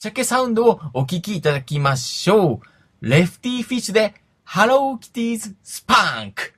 ちゃけサウンドをお聴きいただきましょう。レフティフィッシュで、ハローキティーズスパンク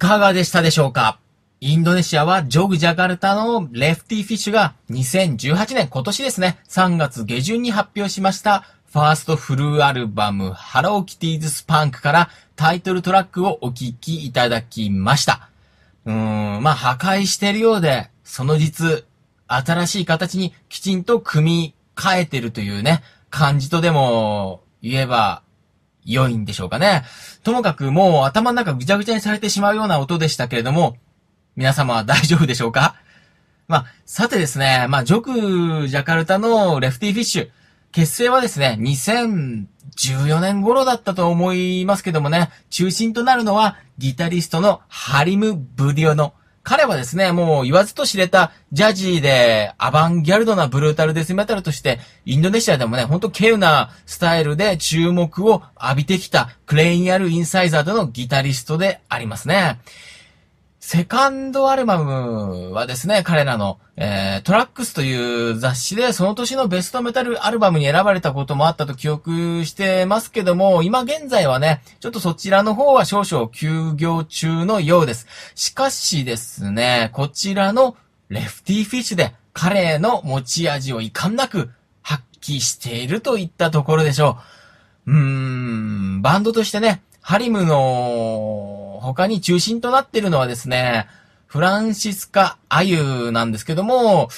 かがでしたでしょうかインドネシアはジョグジャカルタのレフティフィッシュが2018年今年ですね、3月下旬に発表しましたファーストフルアルバムハローキティーズスパンクからタイトルトラックをお聴きいただきました。うーん、まあ破壊してるようで、その実、新しい形にきちんと組み替えてるというね、感じとでも言えば良いんでしょうかね。ともかくもう頭の中ぐちゃぐちゃにされてしまうような音でしたけれども、皆様は大丈夫でしょうかまあ、さてですね、まあ、ジョクジャカルタのレフティフィッシュ、結成はですね、2014年頃だったと思いますけどもね、中心となるのはギタリストのハリム・ブディオの彼はですね、もう言わずと知れたジャジーでアバンギャルドなブルータルデスメタルとして、インドネシアでもね、ほんと稀有なスタイルで注目を浴びてきたクレイン・やル・インサイザーとのギタリストでありますね。セカンドアルバムはですね、彼らの、えー、トラックスという雑誌で、その年のベストメタルアルバムに選ばれたこともあったと記憶してますけども、今現在はね、ちょっとそちらの方は少々休業中のようです。しかしですね、こちらのレフティフィッシュで彼の持ち味を遺憾なく発揮しているといったところでしょう。うーん、バンドとしてね、ハリムの他に中心となってるのはですね、フランシスカ・アユなんですけども、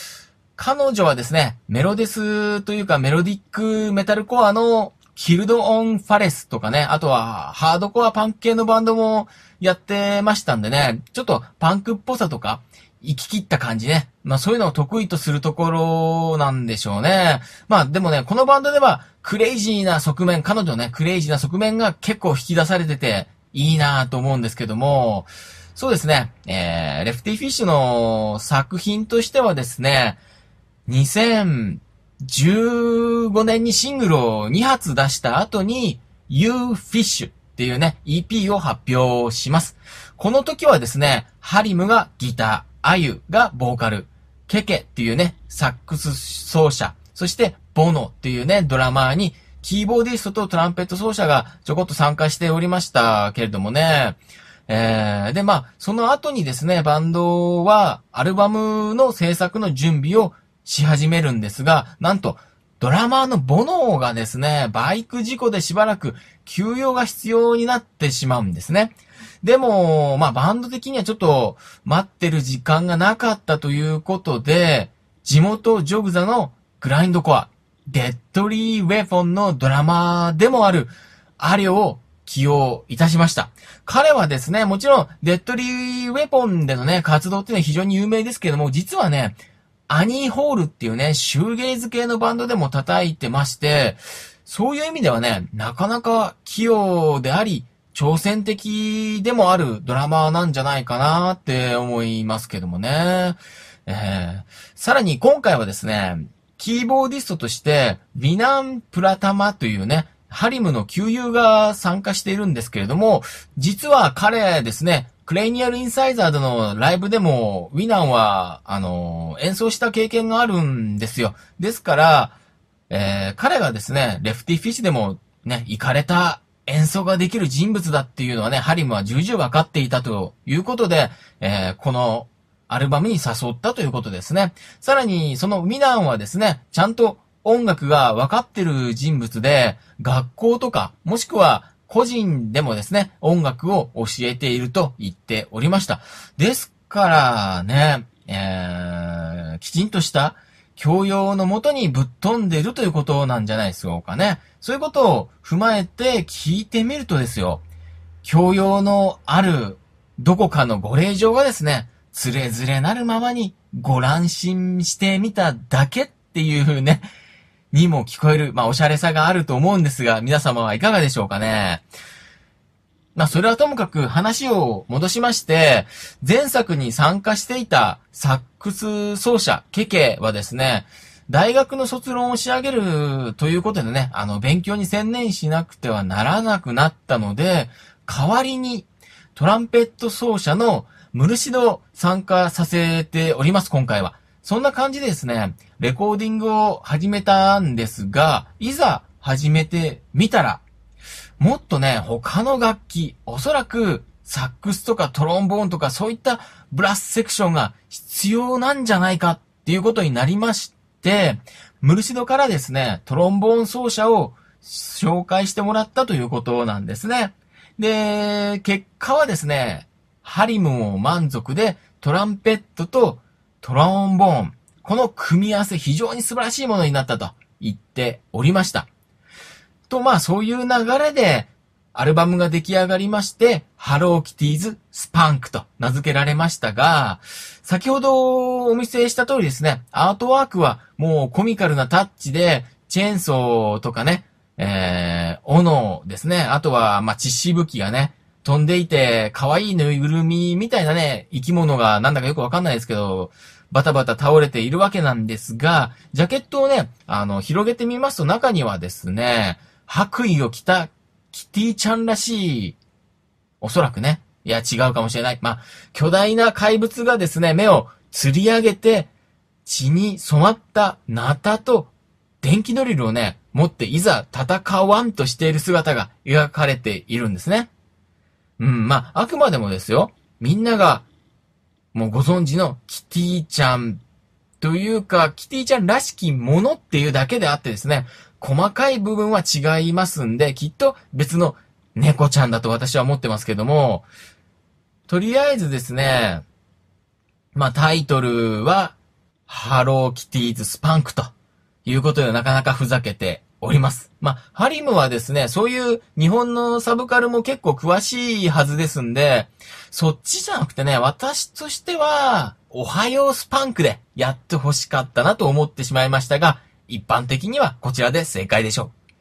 彼女はですね、メロデスというかメロディックメタルコアのキルド・オン・ファレスとかね、あとはハードコアパンク系のバンドもやってましたんでね、ちょっとパンクっぽさとか、行き切った感じね。まあそういうのを得意とするところなんでしょうね。まあでもね、このバンドではクレイジーな側面、彼女ね、クレイジーな側面が結構引き出されてて、いいなと思うんですけども、そうですね、えー、レフティフィッシュの作品としてはですね、2015年にシングルを2発出した後に、You Fish っていうね、EP を発表します。この時はですね、ハリムがギター、アユがボーカル、ケケっていうね、サックス奏者、そしてボノっていうね、ドラマーにキーボーディストとトランペット奏者がちょこっと参加しておりましたけれどもね。えー、で、まあ、その後にですね、バンドはアルバムの制作の準備をし始めるんですが、なんと、ドラマーのボノーがですね、バイク事故でしばらく休養が必要になってしまうんですね。でも、まあ、バンド的にはちょっと待ってる時間がなかったということで、地元ジョグザのグラインドコア、デッドリーウェポンのドラマーでもある、アリオを起用いたしました。彼はですね、もちろん、デッドリーウェポンでのね、活動っていうのは非常に有名ですけども、実はね、アニーホールっていうね、シューゲイズ系のバンドでも叩いてまして、そういう意味ではね、なかなか器用であり、挑戦的でもあるドラマーなんじゃないかなって思いますけどもね。えー、さらに今回はですね、キーボーディストとして、ィナン・プラタマというね、ハリムの旧友が参加しているんですけれども、実は彼ですね、クレイニアルインサイザーでのライブでも、ウィナンは、あの、演奏した経験があるんですよ。ですから、えー、彼がですね、レフティフィッシュでも、ね、行かれた演奏ができる人物だっていうのはね、ハリムは重々分かっていたということで、えー、このアルバムに誘ったということですね。さらに、そのミナンはですね、ちゃんと音楽が分かってる人物で、学校とか、もしくは個人でもですね、音楽を教えていると言っておりました。ですからね、えー、きちんとした教養のもとにぶっ飛んでるということなんじゃないですかね。そういうことを踏まえて聞いてみるとですよ、教養のあるどこかのご令嬢がですね、つれづれなるままにご乱心してみただけっていうね、にも聞こえる、まあ、おしゃれさがあると思うんですが、皆様はいかがでしょうかね。まあ、それはともかく話を戻しまして、前作に参加していたサックス奏者、ケケはですね、大学の卒論を仕上げるということでね、あの、勉強に専念しなくてはならなくなったので、代わりにトランペット奏者の無主の参加させております、今回は。そんな感じでですね、レコーディングを始めたんですが、いざ始めてみたら、もっとね、他の楽器、おそらくサックスとかトロンボーンとかそういったブラスセクションが必要なんじゃないかっていうことになりまして、ムルシドからですね、トロンボーン奏者を紹介してもらったということなんですね。で、結果はですね、ハリムも満足で、トランペットとトランボーン。この組み合わせ非常に素晴らしいものになったと言っておりました。と、まあそういう流れで、アルバムが出来上がりまして、ハローキティーズスパンクと名付けられましたが、先ほどお見せした通りですね、アートワークはもうコミカルなタッチで、チェーンソーとかね、えー、斧ですね、あとは、まあ、血しぶきがね、飛んでいて、可愛いぬいぐるみみたいなね、生き物がなんだかよくわかんないですけど、バタバタ倒れているわけなんですが、ジャケットをね、あの、広げてみますと中にはですね、白衣を着たキティちゃんらしい、おそらくね、いや違うかもしれない。まあ、巨大な怪物がですね、目を吊り上げて、血に染まったナタと電気ドリルをね、持っていざ戦わんとしている姿が描かれているんですね。うん、まあ、あくまでもですよ。みんなが、もうご存知のキティちゃんというか、キティちゃんらしきものっていうだけであってですね、細かい部分は違いますんで、きっと別の猫ちゃんだと私は思ってますけども、とりあえずですね、まあタイトルは、ハローキティーズスパンクということでなかなかふざけております。まあ、ハリムはですね、そういう日本のサブカルも結構詳しいはずですんで、そっちじゃなくてね、私としては、おはようスパンクでやって欲しかったなと思ってしまいましたが、一般的にはこちらで正解でしょう。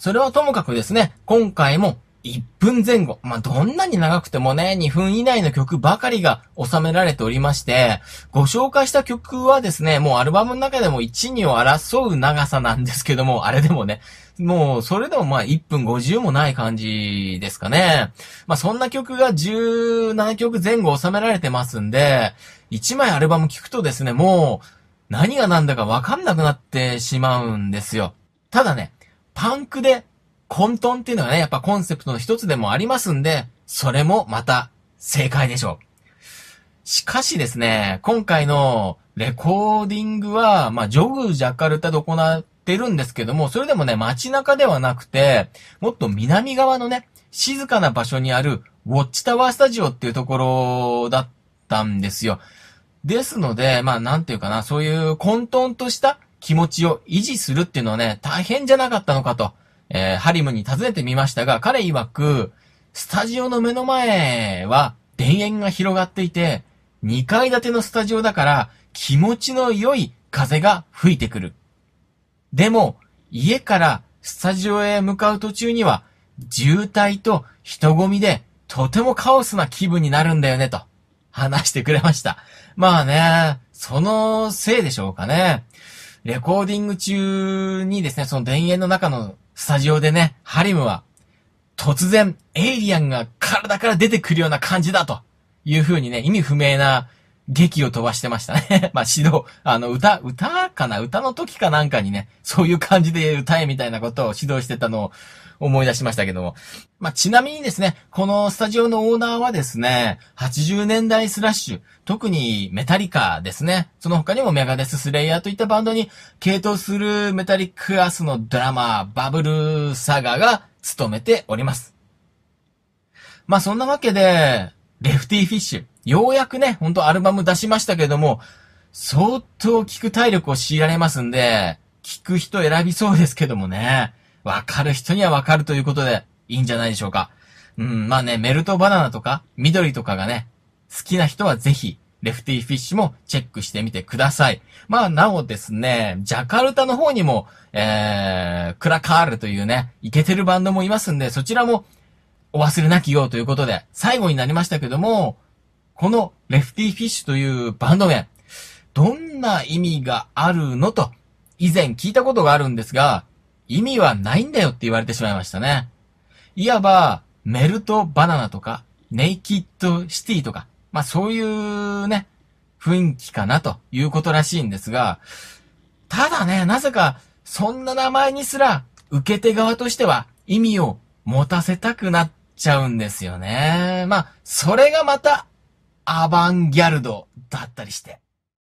それはともかくですね、今回も1分前後。まあ、どんなに長くてもね、2分以内の曲ばかりが収められておりまして、ご紹介した曲はですね、もうアルバムの中でも1、2を争う長さなんですけども、あれでもね、もうそれでもまあ1分50もない感じですかね。まあ、そんな曲が17曲前後収められてますんで、1枚アルバム聴くとですね、もう何が何だかわかんなくなってしまうんですよ。ただね、パンクで混沌っていうのがね、やっぱコンセプトの一つでもありますんで、それもまた正解でしょう。しかしですね、今回のレコーディングは、まあ、ジョグジャカルタで行ってるんですけども、それでもね、街中ではなくて、もっと南側のね、静かな場所にあるウォッチタワースタジオっていうところだったんですよ。ですので、まあ、なんていうかな、そういう混沌とした気持ちを維持するっていうのはね、大変じゃなかったのかと。えー、ハリムに尋ねてみましたが、彼曰く、スタジオの目の前は田園が広がっていて、2階建てのスタジオだから気持ちの良い風が吹いてくる。でも、家からスタジオへ向かう途中には、渋滞と人混みでとてもカオスな気分になるんだよね、と話してくれました。まあね、そのせいでしょうかね。レコーディング中にですね、その田園の中のスタジオでね、ハリムは、突然、エイリアンが体から出てくるような感じだと、いう風にね、意味不明な劇を飛ばしてましたね。まあ、指導、あの、歌、歌かな歌の時かなんかにね、そういう感じで歌えみたいなことを指導してたのを、思い出しましたけども。まあ、ちなみにですね、このスタジオのオーナーはですね、80年代スラッシュ、特にメタリカですね。その他にもメガデススレイヤーといったバンドに系統するメタリックアースのドラマー、バブルサガが務めております。まあ、そんなわけで、レフティフィッシュ、ようやくね、ほんとアルバム出しましたけども、相当聞く体力を強いられますんで、聞く人選びそうですけどもね。わかる人にはわかるということで、いいんじゃないでしょうか。うん、まあね、メルトバナナとか、緑とかがね、好きな人はぜひ、レフティフィッシュもチェックしてみてください。まあ、なおですね、ジャカルタの方にも、えー、クラカールというね、イケてるバンドもいますんで、そちらもお忘れなきようということで、最後になりましたけども、このレフティフィッシュというバンド名、どんな意味があるのと、以前聞いたことがあるんですが、意味はないんだよって言われてしまいましたね。いわば、メルトバナナとか、ネイキッドシティとか、まあそういうね、雰囲気かなということらしいんですが、ただね、なぜか、そんな名前にすら、受け手側としては意味を持たせたくなっちゃうんですよね。まあ、それがまた、アバンギャルドだったりして。